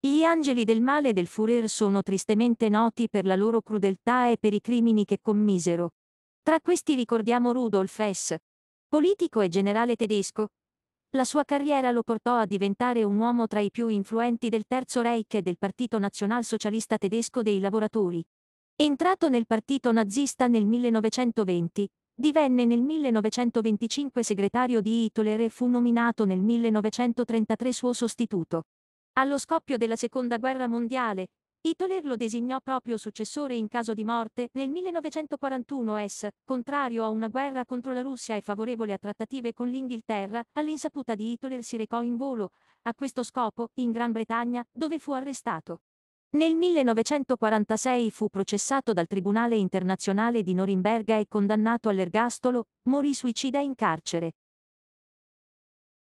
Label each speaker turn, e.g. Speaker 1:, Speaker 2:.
Speaker 1: Gli angeli del male e del Führer sono tristemente noti per la loro crudeltà e per i crimini che commisero. Tra questi ricordiamo Rudolf Hess, politico e generale tedesco. La sua carriera lo portò a diventare un uomo tra i più influenti del Terzo Reich e del Partito Nazionalsocialista Tedesco dei Lavoratori. Entrato nel partito nazista nel 1920, divenne nel 1925 segretario di Hitler e fu nominato nel 1933 suo sostituto. Allo scoppio della Seconda Guerra Mondiale, Hitler lo designò proprio successore in caso di morte nel 1941 S, contrario a una guerra contro la Russia e favorevole a trattative con l'Inghilterra, all'insaputa di Hitler si recò in volo, a questo scopo, in Gran Bretagna, dove fu arrestato. Nel 1946 fu processato dal Tribunale internazionale di Norimberga e condannato all'ergastolo, morì suicida in carcere.